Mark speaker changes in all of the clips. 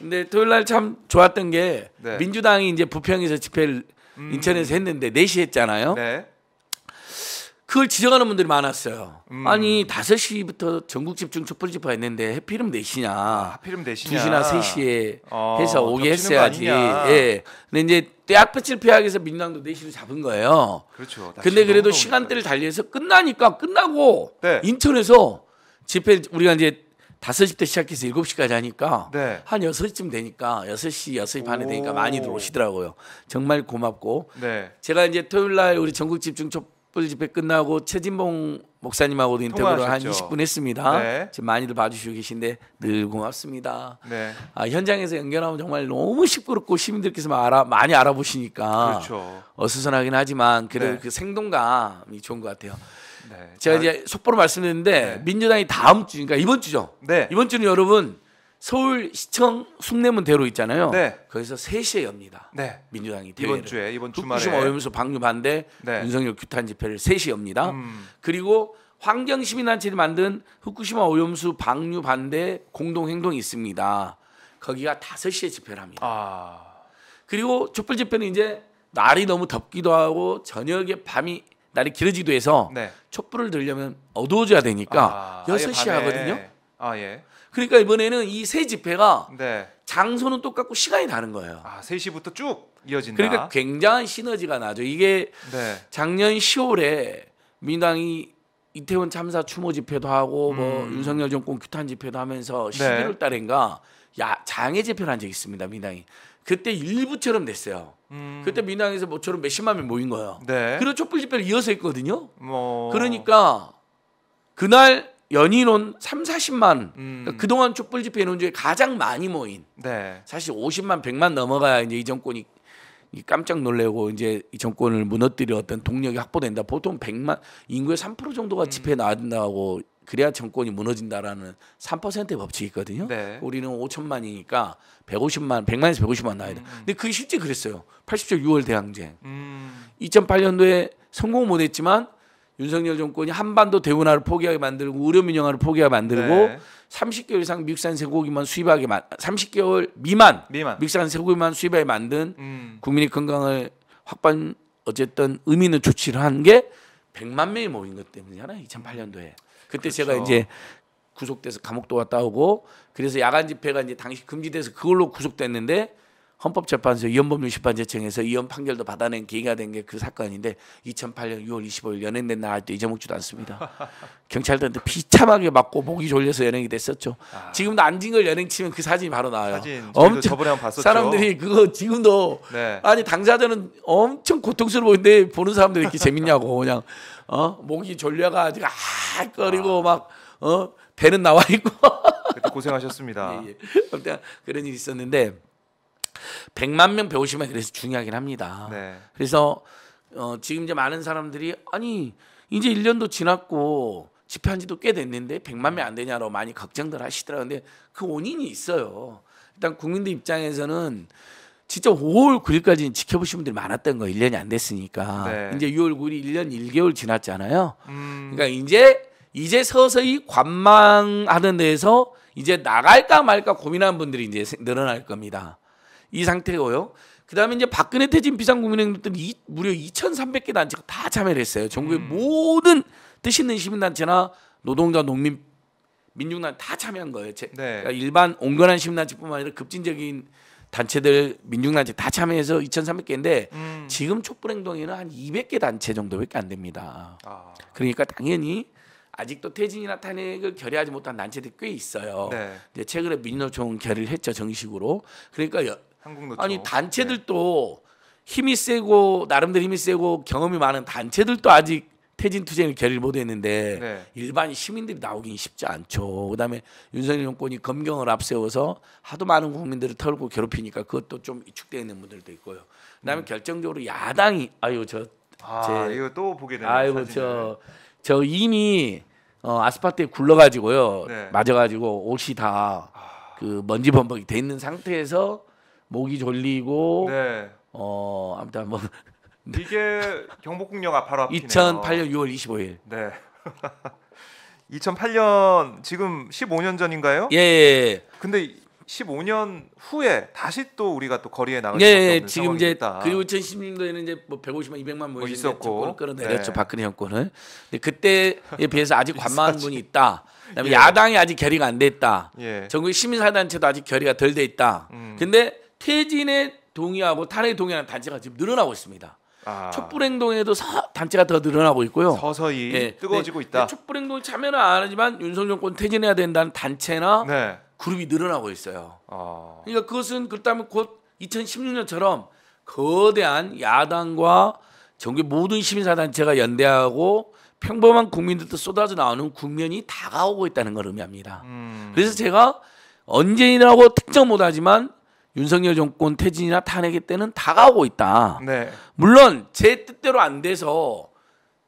Speaker 1: 근데 토요일 날 참 좋았던 게 네. 민주당이 이제 부평에서 집회를 음. 인천에서 했는데 4시 했잖아요. 네. 그걸 지적하는 분들이 많았어요. 음. 아니 5시부터 전국 집중 촛불 집회 했는데 해피름 4시냐. 아, 해름 4시냐. 2시나 3시에 어, 해서 오게 했어야지. 예. 근데 이제 때약볕을 피하기 위해서 민주당도 4시로 잡은 거예요. 그렇죠. 근데 그래도 시간대를 달리해서 끝나니까 끝나고 네. 인천에서 집회 우리가 이제 다섯 시부터 시작해서 일곱 시까지 하니까 네. 한 여섯 시쯤 되니까 여섯 시 여섯 시 반에 되니까 많이들 어 오시더라고요. 정말 고맙고 네. 제가 이제 토요일 날 우리 전국 집중 촛불 집회 끝나고 최진봉 목사님하고도 인터뷰를 통화하셨죠. 한 20분 했습니다. 네. 지금 많이들 봐주시고 계신데 늘 고맙습니다. 네. 아, 현장에서 연결하면 정말 너무 시끄럽고 시민들께서 알아, 많이 알아보시니까 그렇죠. 어수선하긴 하지만 그래도 네. 그 생동감이 좋은 것 같아요. 네. 제가 이제 속보로 말씀드렸는데 네. 민주당이 다음 주, 그러니까 이번 주죠. 네. 이번 주는 여러분 서울 시청 숭례문대로 있잖아요. 네. 거기서 3시에 엽니다. 네. 민주당이 이번 주에 이번 주말에 후쿠시마 오염수 방류 반대 네. 윤석열 규탄 집회를 3시에 엽니다. 음. 그리고 환경 시민단체를 만든 후쿠시마 오염수 방류 반대 공동 행동이 있습니다. 거기가 5시에 집회를 합니다. 아. 그리고 촛불 집회는 이제 날이 너무 덥기도 하고 저녁에 밤이 날이 길어지기도 해서 네. 촛불을 들려면 어두워져야 되니까 아, 6시 아, 예, 하거든요. 아, 예. 그러니까 이번에는 이 세 집회가 네. 장소는 똑같고 시간이 다른 거예요. 아, 3시부터 쭉 이어진다. 그러니까 굉장한 시너지가 나죠. 이게 네. 작년 10월에 민당이 이태원 참사 추모 집회도 하고 뭐 음. 뭐 윤석열 정권 규탄 집회도 하면서 11월 달인가 야, 장애 집회를 한 적이 있습니다. 민당이. 그때 일부처럼 됐어요. 음. 그때 민항에서 모처럼 몇십만 명 모인 거예요. 네. 그리 촛불 집회를 이어서 했거든요. 뭐. 그러니까 그날 연인원 3, 40만 음. 그러니까 그동안 촛불 집회 인원 중에 가장 많이 모인 네. 사실 50만 100만 넘어가야 이제 이 정권이 깜짝 놀래고 이제 이 정권을 무너뜨려 어떤 동력이 확보된다. 보통 100만 인구의 3% 정도가 음. 집회에 나간다고 그래야 정권이 무너진다라는 3%의 법칙이 있거든요. 네. 우리는 5천만이니까 150만, 100만에서 150만 나와야 돼. 음. 근데 그게 실제 그랬어요. 80조 6월 대항쟁. 음. 2008년도에 성공 못 했지만 윤석열 정권이 한반도 대운하를 포기하게 만들고 의료민영화를 포기하게 만들고 네. 30개월 이상 믹산 쇠고기만 수입하게 만 30개월 미만, 미만. 믹산 쇠고기만 수입하게 만든 음. 국민의 건강을 확보한 어쨌든 의미 있는 조치를 한 게 100만 명이 모인 것 때문이잖아요. 2008년도에. 그때 그렇죠. 제가 이제 구속돼서 감옥도 왔다 오고 그래서 야간 집회가 이제 당시 금지돼서 그걸로 구속됐는데 헌법재판소 위헌법률심판 제청에서 위헌 판결도 받아낸 계기가 된 게 그 사건인데 2008년 6월 25일 연행된 날도 잊어먹지도 않습니다. 경찰들한테 비참하게 맞고 목이 졸려서 연행이 됐었죠. 아. 지금도 안진걸 연행 치면 그 사진이 바로 나와요. 사진 엄청 사람들이 그거 지금도 네. 아니 당사자는 엄청 고통스러운데 보는 사람들이 이렇게 재밌냐고 그냥 어 목이 졸려가지고 아거리고 아. 막어 배는 나와 있고 그때 고생하셨습니다. 예, 예. 그런 일이 있었는데. 100만 명, 150만 명 그래서 중요하긴 합니다. 네. 그래서 어, 지금 이제 많은 사람들이 아니 이제 1년도 지났고 집회한 지도 꽤 됐는데 100만 명 안 되냐로 많이 걱정들 하시더라고요. 근데 그 원인이 있어요. 일단 국민들 입장에서는 진짜 5월 9일까지 지켜보신 분들이 많았던 거예 1년이 안 됐으니까. 네. 이제 6월 9일이 1년 1개월 지났잖아요. 음. 그러니까 이제 이제 서서히 관망하는 데에서 이제 나갈까 말까 고민하는 분들이 이제 늘어날 겁니다. 이 상태고요. 그다음에 이제 박근혜 퇴진 비상국민행동들 이, 무려 2,300개 단체가 다 참여를 했어요. 전국의 음. 모든 뜻 있는 시민단체나 노동자, 농민, 민중단 다 참여한 거예요. 제, 네. 그러니까 일반 온건한 시민단체뿐만 아니라 급진적인 단체들, 민중단체 다 참여해서 2,300개인데 음. 지금 촛불행동에는 한 200개 단체 정도밖에 안 됩니다. 아. 그러니까 당연히 아직도 퇴진이나 탄핵을 결의하지 못한 단체들이 꽤 있어요. 네. 이제 최근에 민노총 결의를 했죠 정식으로. 그러니까 여, 한국노총. 아니 단체들도 네. 힘이 세고 나름대로 힘이 세고 경험이 많은 단체들도 아직 퇴진 투쟁을 결의를 못했는데 네. 일반 시민들이 나오긴 쉽지 않죠. 그다음에 윤석열 정권이 검경을 앞세워서 하도 많은 국민들을 털고 괴롭히니까 그것도 좀 위축되어 있는 분들도 있고요. 그다음에 음. 결정적으로 야당이 아유 저 아, 제, 이거 또 보게 되네. 아이고 저저 저 이미 어, 아스팔트에 굴러가지고요, 네. 맞아가지고 옷이 다그 아. 먼지 범벅이 돼 있는 상태에서 목이 졸리고 네. 어 아무튼 뭐 이게 경복궁역 바로 앞이네요. 2008년 6월 25일. 네. 2008년 지금 15년 전인가요? 예. 예, 예. 근데 15년 후에 다시 또 우리가 또 거리에 나갈 예, 수 예, 없는 지금 이제 있다. 그리고 2 0 1 6년에는 이제 뭐 150만 200만 뭐 있었고 끌어내렸죠 네. 그렇죠. 박근혜 정권을. 근데 그때에 비해서 아직 관망한 분이 있다. 그다음에 예. 야당이 아직 결의가 안 돼 있다. 예. 전국 시민사단체도 아직 결의가 덜 돼 있다. 음. 근데 퇴진에 동의하고 탄핵에 동의하는 단체가 지금 늘어나고 있습니다. 아. 촛불행동에도 서, 단체가 더 늘어나고 있고요. 서서히 네, 뜨거워지고 네, 있다. 네, 촛불행동 참여는 안 하지만 윤석 정권 퇴진해야 된다는 단체나 네. 그룹이 늘어나고 있어요. 어. 그러니까 그것은 그렇다면 곧 2016년처럼 거대한 야당과 정부 모든 시민사단체가 연대하고 평범한 국민들도 쏟아져 나오는 국면이 다가오고 있다는 걸 의미합니다. 음. 그래서 제가 언제이라고 특정 못하지만 윤석열 정권 퇴진이나 탄핵의 때는 다가오고 있다. 네. 물론 제 뜻대로 안 돼서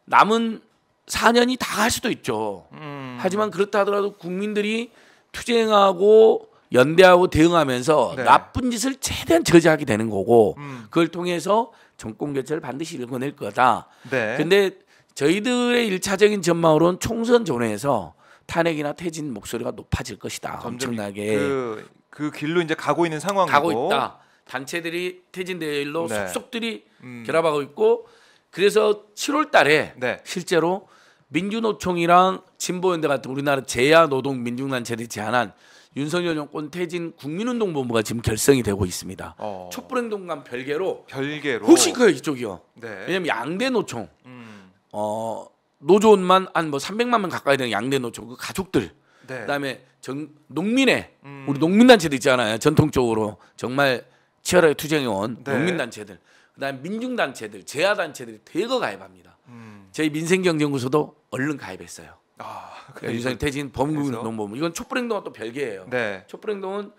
Speaker 1: 남은 4년이 다 갈 수도 있죠. 음. 하지만 그렇다 하더라도 국민들이 투쟁하고 연대하고 대응하면서 네. 나쁜 짓을 최대한 저지하게 되는 거고 음. 그걸 통해서 정권 교체를 반드시 일궈낼 거다. 그런데 네. 저희들의 일차적인 전망으로는 총선 전에서 탄핵이나 퇴진 목소리가 높아질 것이다. 엄청나게 그그 길로 이제 가고 있는 상황이고 가고 있다. 단체들이 퇴진대일로 네. 속속들이 음. 결합하고 있고 그래서 7월 달에 네. 실제로 민주노총이랑 진보연대 같은 우리나라 제야 노동 민중단체들이 제안한 윤석열 정권 퇴진 국민운동본부가 지금 결성이 되고 있습니다. 어. 촛불행동과 별개로 별개로 혹시 그 이쪽이요. 네. 왜냐면 양대 노총 음. 어 노조원만 한 뭐 300만 명 가까이 되는 양대 노총 그 가족들 네. 그다음에 정, 농민의 음. 우리 농민단체도 있잖아요. 전통적으로 정말 치열하게 투쟁해온 네. 농민단체들 그다음 에 민중단체들 재야단체들이 대거 가입합니다. 음. 저희 민생경제연구소도 얼른 가입했어요. 아, 그러니까 유산이 진범국농보 이건 촛불행동과 또 별개예요. 네. 촛불행동은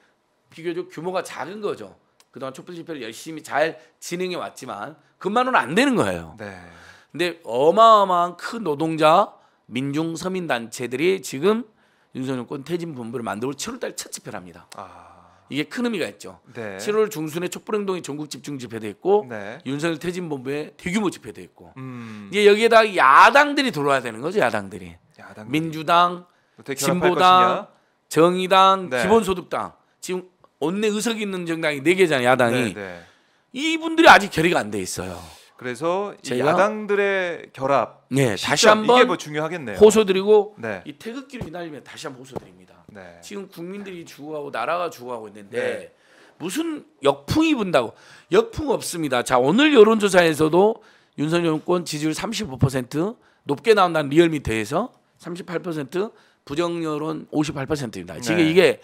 Speaker 1: 비교적 규모가 작은 거죠. 그동안 촛불 집회를 열심히 잘 진행해 왔지만 그만은안 되는 거예요. 네. 근데 어마어마한 큰 노동자 민중 서민 단체들이 지금 윤석열 권퇴진 본부를 만들고 7월달 첫 집회를 합니다. 아. 이게 큰 의미가 있죠. 네. 7월 중순에 촛불행동이 전국 집중 집회도 있고 네. 윤석열 퇴진 본부에 대규모 집회도 있고 음. 이제 여기에다 야당들이 들어와야 되는 거죠. 야당들이, 야당들이. 민주당, 뭐 진보당, 정의당, 네. 기본소득당 지금 원내 의석이 있는 정당이 네 개잖아요. 야당이 네, 네. 이분들이 아직 결의가 안 돼 있어요. 그래서 야당들의 결합 네, 다시 한번 이게 뭐 중요하겠네요. 호소드리고 네. 이 태극기를 날리며 다시 한번 호소드립니다. 네. 지금 국민들이 주고하고 나라가 주고하고 있는데 네. 무슨 역풍이 분다고 역풍 없습니다. 자 오늘 여론조사에서도 윤석열 정권 지지율 35% 높게 나온다는 리얼미터에서 38% 부정 여론 58%입니다. 지금 네. 이게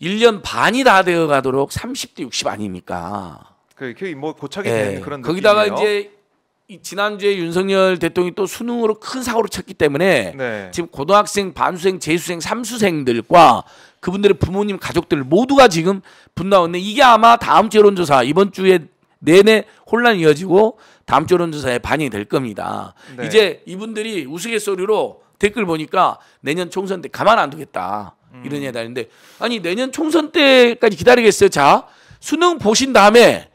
Speaker 1: 1년 반이 다 되어 가도록 30대 60 아닙니까? 그거뭐 고착이 네. 된 그런 거기다가 이에이 지난주에 윤석열 대통령이 또 수능으로 큰 사고를 쳤기 때문에 네. 지금 고등학생, 반수생, 재수생, 삼수생들과 그분들의 부모님, 가족들 모두가 지금 분노하는데 이게 아마 다음 주 여론조사 이번 주에 내내 혼란이 이어지고 다음 주 여론조사에 반영이 될 겁니다. 네. 이제 이분들이 우스갯소리로 댓글 보니까 내년 총선 때 가만 안 두겠다 음. 이런 얘기 하는데 아니 내년 총선 때까지 기다리겠어요? 자 수능 보신 다음에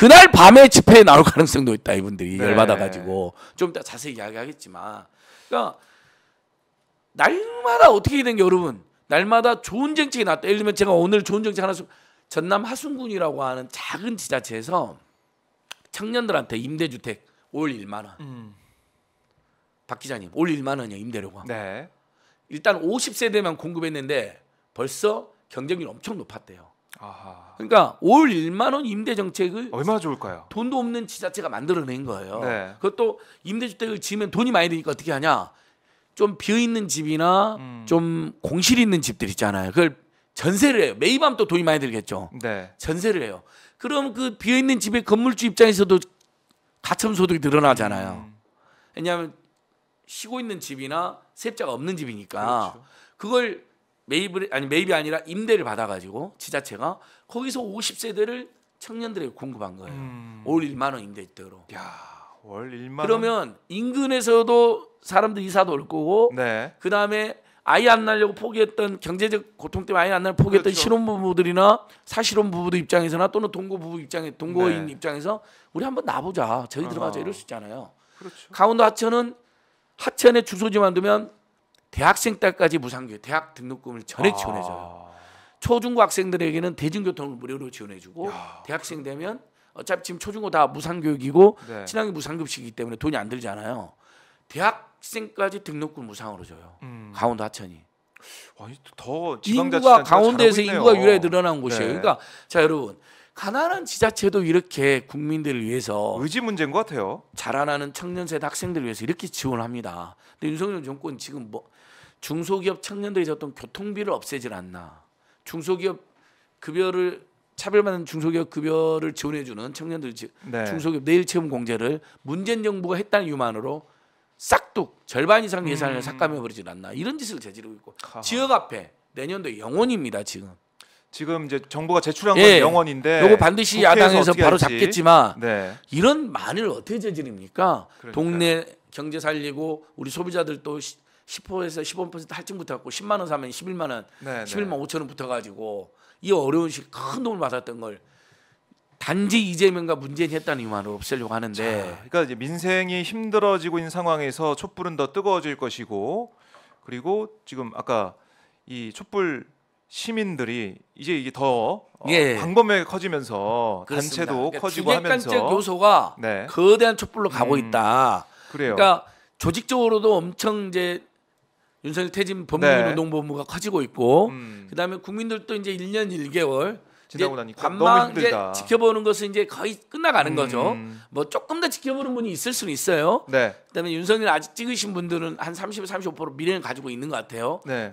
Speaker 1: 그날 밤에 집회에 나올 가능성도 있다 이분들이 네. 열받아가지고 좀 이따 자세히 이야기하겠지만 그러니까 날마다 어떻게 되게 여러분 날마다 좋은 정책이 나왔다 예를 들면 제가 오늘 좋은 정책 하나 전남 하순군이라고 하는 작은 지자체에서 청년들한테 임대주택 올 1만 원. 음. 박 기자님 올 1만 원이요 임대료가. 네. 일단 50세대만 공급했는데 벌써 경쟁률 엄청 높았대요. 그러니까 올 1만 원 임대 정책을 얼마나 좋을까요? 돈도 없는 지자체가 만들어낸 거예요. 네. 그것도 임대주택을 지으면 돈이 많이 드니까 어떻게 하냐? 좀 비어 있는 집이나 음. 좀 공실 있는 집들 있잖아요. 그걸 전세를 해요. 매입하면 또 돈이 많이 들겠죠. 네. 전세를 해요. 그럼 그 비어 있는 집의 건물주 입장에서도 가처분 소득이 늘어나잖아요. 음. 왜냐하면 쉬고 있는 집이나 세입자가 없는 집이니까 그렇죠. 그걸 매입을 아니 매입이 아니라 임대를 받아가지고 지자체가 거기서 50세대를 청년들에게 공급한 거예요. 음. 월 1만 원 임대료로. 야, 월 1만. 그러면 인근에서도 사람들 이사도 올 거고. 네. 그 다음에 아이 안낳려고 포기했던 경제적 고통 때문에 아이 안 낳을 포기했던 그렇죠. 신혼부부들이나 사실혼 부부들 입장에서나 또는 동거 부부 입장에 동거인 네. 입장에서 우리 한번 나보자 저희 들어가자 어. 이럴 수 있잖아요. 그렇죠. 강원도 하천은 하천에 주소지만 두면 대학생 때까지 무상교육, 대학 등록금을 전액 아. 지원해줘요. 초중고 학생들에게는 대중교통을 무료로 지원해주고 야. 대학생 되면 어차피 지금 초중고 다 무상교육이고 네. 친환경 무상급식이기 때문에 돈이 안 들잖아요. 대학생까지 등록금 무상으로 줘요. 음. 강원도 하천이. 와, 더 인구가 강원도에서 인구가 유례 늘어난 곳이에요. 네. 그러니까 자 여러분 가난한 지자체도 이렇게 국민들을 위해서 의지 문제인 것 같아요. 자라나는 청년 세대 학생들을 위해서 이렇게 지원합니다. 근데 윤석열 정권 지금 뭐 중소기업 청년들이 졌던 교통비를 없애질 않나. 중소기업 급여를 차별받는 중소기업 급여를 지원해주는 청년들 네. 중소기업 내일 채움 공제를 문재인 정부가 했다는 이유만으로 싹둑 절반 이상 예산을 음. 삭감해 버리질 않나 이런 짓을 저지르고 있고 하하. 지역 앞에 내년도 영원입니다 지금. 지금 이제 정부가 제출한 건 예, 영원인데 요거 반드시 야당에서 바로 할지. 잡겠지만 네. 이런 만을 어떻게 저지릅니까? 그러니까 동네 경제 살리고 우리 소비자들도 10%에서 15% 할증 붙어갖고 10만 원 사면 11만 원, 네, 11만 5천 원 붙어가지고 이 어려운 시큰 돈을 받았던 걸 단지 이재명과 문재인 했다는 이유만으로 없애려고 하는데 자, 그러니까 이제 민생이 힘들어지고 있는 상황에서 촛불은 더 뜨거워질 것이고 그리고 지금 아까 이 촛불 시민들이 이제 이게 더 어, 예. 어, 광범위하게 커지면서 그렇습니다. 단체도 그러니까 커지고 하면서 요소가 네. 거대한 촛불로 가고 음, 있다. 그래요. 그러니까 조직적으로도 엄청 이제 윤석열 퇴진 법무노동법무가 네. 커지고 있고 음. 그다음에 국민들도 이제 1년 1개월 지나고 나니까 반만 이제 지켜보는 것은 이제 거의 끝나가는 음. 거죠. 뭐 조금 더 지켜보는 분이 있을 수는 있어요. 네. 그다음에 윤석열 아직 찍으신 분들은 한 30, 35% 미래는 가지고 있는 것 같아요. 네.